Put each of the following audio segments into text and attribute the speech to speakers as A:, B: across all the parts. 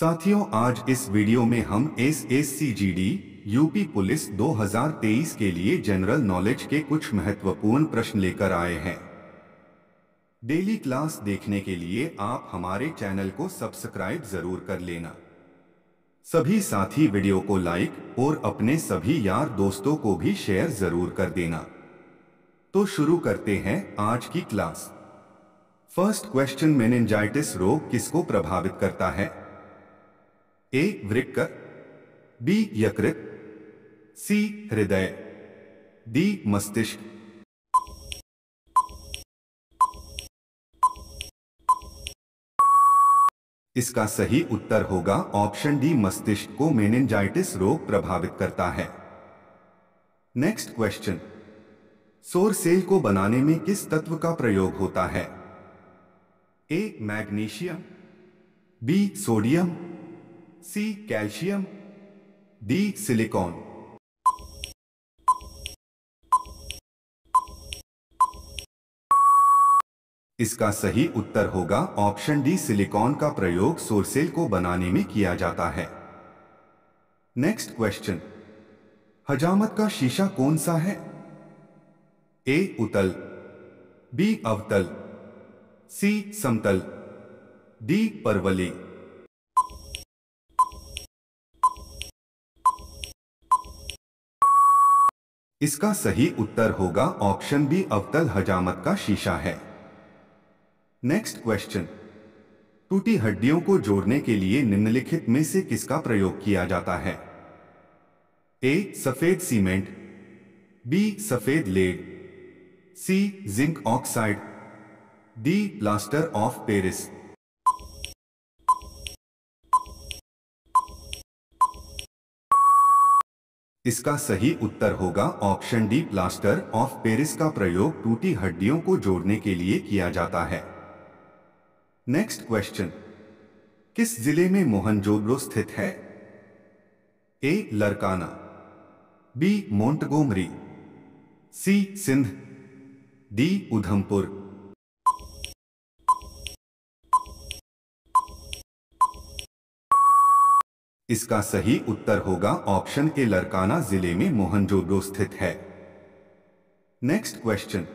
A: साथियों आज इस वीडियो में हम S S C G D UP police 2023 के लिए जनरल नॉलेज के कुछ महत्वपूर्ण प्रश्न लेकर आए हैं डेली क्लास देखने के लिए आप हमारे चैनल को सब्सक्राइब जरूर कर लेना सभी साथी वीडियो को लाइक और अपने सभी यार दोस्तों को भी शेयर जरूर कर देना तो शुरू करते हैं आज की क्लास फर्स्ट क्वेश्चन मेनेंजाइटिस रोग किसको प्रभावित करता है ए वृक्क बी यकृत सी हृदय डी मस्तिष्क इसका सही उत्तर होगा ऑप्शन डी मस्तिष्क को मेनेंजाइटिस रोग प्रभावित करता है नेक्स्ट क्वेश्चन सोर सेल को बनाने में किस तत्व का प्रयोग होता है A magnesium B sodium C calcium D silicon इसका सही उत्तर होगा ऑप्शन डी सिलिकॉन का प्रयोग सोरसेल को बनाने में किया जाता है नेक्स्ट क्वेश्चन हजामत का शीशा कौन सा है ए उतल बी अवतल सी समतल डी परवली इसका सही उत्तर होगा ऑप्शन बी अवतल हजामत का शीशा है नेक्स्ट क्वेश्चन टूटी हड्डियों को जोड़ने के लिए निम्नलिखित में से किसका प्रयोग किया जाता है ए सफेद सीमेंट बी सफेद lead C zinc oxide D plaster of Paris इसका सही उत्तर होगा option D plaster of Paris का प्रयोग टूटी हड्डियों को जोड़ने के लिए किया जाता है नेक्स्ट क्वेश्चन किस जिले में मोहनजोद्रो स्थित है A Larkana B Montgomery C Sindh D Udhampur इसका सही उत्तर होगा ऑप्शन ए लरकाना जिले में मोहनजोडो स्थित है नेक्स्ट क्वेश्चन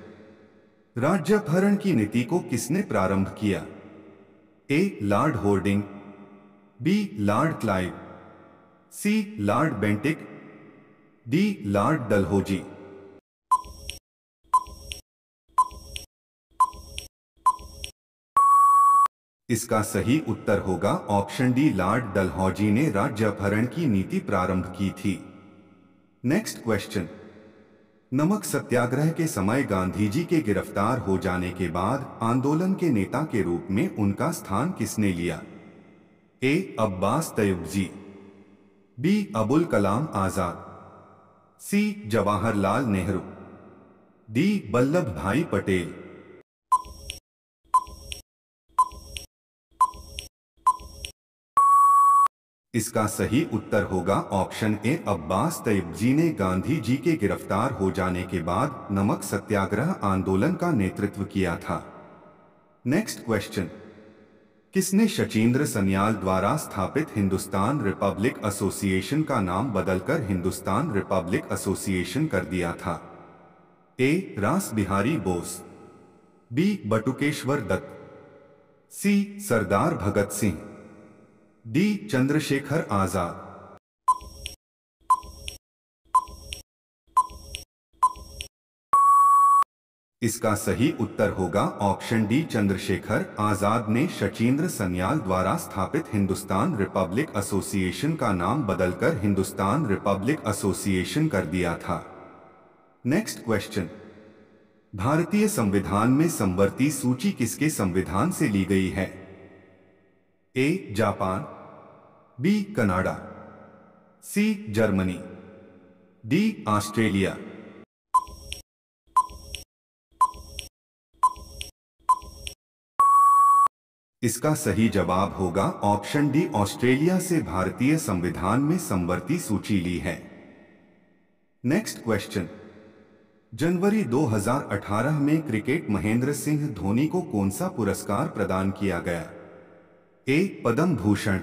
A: राज्यभरण की नीति को किसने प्रारंभ किया A Lord Hardinge B Lord Clive C Lord Bentinck D Lord Dalhousie इसका सही उत्तर होगा ऑप्शन डी लॉर्ड डलहौजी ने राज्य भरण की नीति प्रारंभ की थी नेक्स्ट क्वेश्चन नमक सत्याग्रह के समय गांधी जी के गिरफ्तार हो जाने के बाद आंदोलन के नेता के रूप में उनका स्थान किसने लिया A Abbas Tyabji B Abul Kalam Azad C Jawaharlal Nehru D Vallabhbhai Patel इसका सही उत्तर होगा option A Abbas Tyabji ने गांधी जी के गिरफ्तार हो जाने के बाद नमक सत्याग्रह आंदोलन का नेतृत्व किया था नेक्स्ट क्वेश्चन किसने शचीन्द्र सन्याल द्वारा स्थापित हिंदुस्तान रिपब्लिक एसोसिएशन का नाम बदलकर हिंदुस्तान रिपब्लिक एसोसिएशन कर दिया था A Ras Bihari Bose B Batukeshwar Dutt C Sardar Bhagat Singh D Chandrashekhar Azad इसका सही उत्तर होगा ऑप्शन डी चंद्रशेखर आजाद ने शचीन्द्र सन्याल द्वारा स्थापित हिंदुस्तान रिपब्लिक एसोसिएशन का नाम बदलकर हिंदुस्तान रिपब्लिक एसोसिएशन कर दिया था नेक्स्ट क्वेश्चन भारतीय संविधान में संवर्ती सूची किसके संविधान से ली गई है A Japan B Canada C Germany D Australia इसका सही जवाब होगा ऑप्शन डी ऑस्ट्रेलिया से भारतीय संविधान में संवर्ती सूची ली है नेक्स्ट क्वेश्चन जनवरी 2018 में क्रिकेट महेंद्र सिंह धोनी को कौन सा पुरस्कार प्रदान किया गया A Padma Bhushan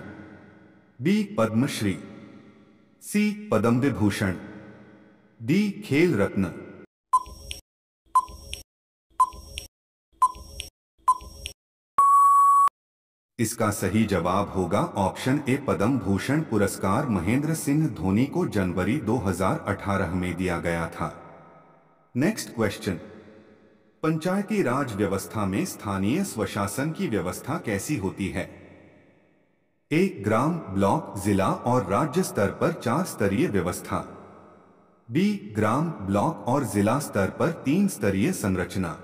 A: B Padma Shri C Padma Vibhushan D Khel Ratna इसका सही जवाब होगा ऑप्शन ए पद्म भूषण पुरस्कार महेंद्र सिंह धोनी को जनवरी 2018 में दिया गया था नेक्स्ट क्वेश्चन पंचायती राज व्यवस्था में स्थानीय स्वशासन की व्यवस्था कैसी होती है एक ग्राम ब्लॉक जिला और राज्य स्तर पर चार स्तरीय व्यवस्था बी ग्राम ब्लॉक और जिला स्तर पर तीन स्तरीय संरचना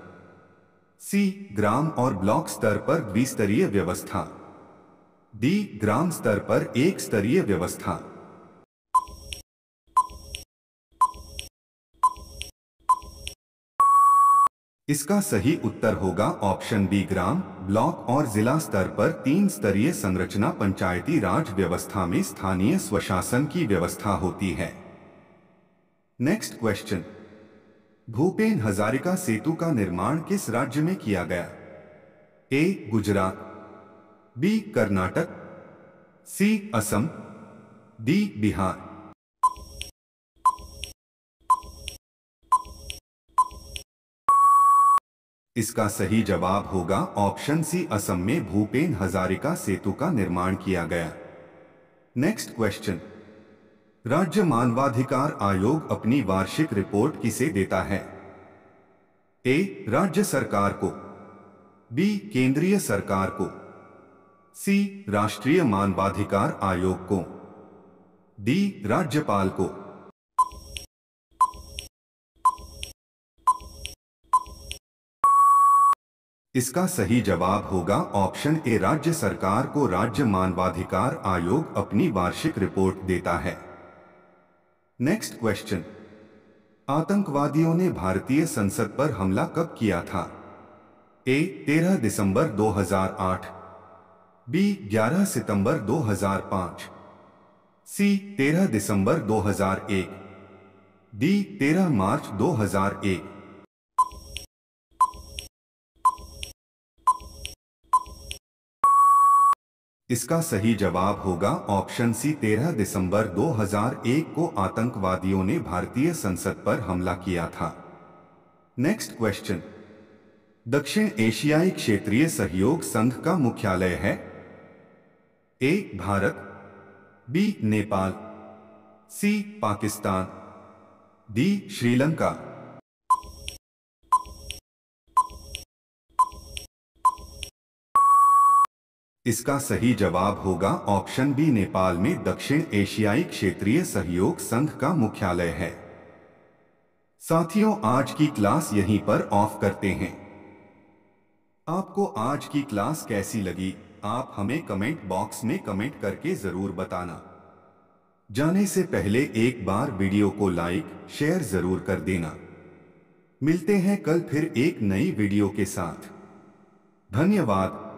A: सी ग्राम और ब्लॉक स्तर पर द्विस्तरीय व्यवस्था डी ग्राम स्तर पर एक स्तरीय व्यवस्था इसका सही उत्तर होगा ऑप्शन बी ग्राम ब्लॉक और जिला स्तर पर तीन स्तरीय संरचना पंचायती राज व्यवस्था में स्थानीय स्वशासन की व्यवस्था होती है नेक्स्ट क्वेश्चन भूपेन हजारिका सेतु का निर्माण किस राज्य में किया गया A Gujarat B Karnataka C Assam D Bihar इसका सही जवाब होगा ऑप्शन सी असम में भूपेन हजारिका सेतु का निर्माण किया गया नेक्स्ट क्वेश्चन राज्य मानवाधिकार आयोग अपनी वार्षिक रिपोर्ट किसे देता है ए राज्य सरकार को बी केंद्रीय सरकार को सी राष्ट्रीय मानवाधिकार आयोग को डी राज्यपाल को इसका सही जवाब होगा ऑप्शन ए राज्य सरकार को राज्य मानवाधिकार आयोग अपनी वार्षिक रिपोर्ट देता है नेक्स्ट क्वेश्चन आतंकवादियों ने भारतीय संसद पर हमला कब किया था ए 13 दिसंबर 2008 बी 11 सितंबर 2005 सी 13 दिसंबर 2001 डी 13 मार्च 2001 इसका सही जवाब होगा ऑप्शन सी 13 दिसंबर 2001 को आतंकवादियों ने भारतीय संसद पर हमला किया था नेक्स्ट क्वेश्चन दक्षिण एशियाई क्षेत्रीय सहयोग संघ का मुख्यालय है A Bharat B Nepal C Pakistan D Sri Lanka इसका सही जवाब होगा ऑप्शन बी नेपाल में दक्षिण एशियाई क्षेत्रीय सहयोग संघ का मुख्यालय है साथियों आज की क्लास यहीं पर ऑफ करते हैं आपको आज की क्लास कैसी लगी आप हमें कमेंट बॉक्स में कमेंट करके जरूर बताना जाने से पहले एक बार वीडियो को लाइक शेयर जरूर कर देना मिलते हैं कल फिर एक नई वीडियो के साथ धन्यवाद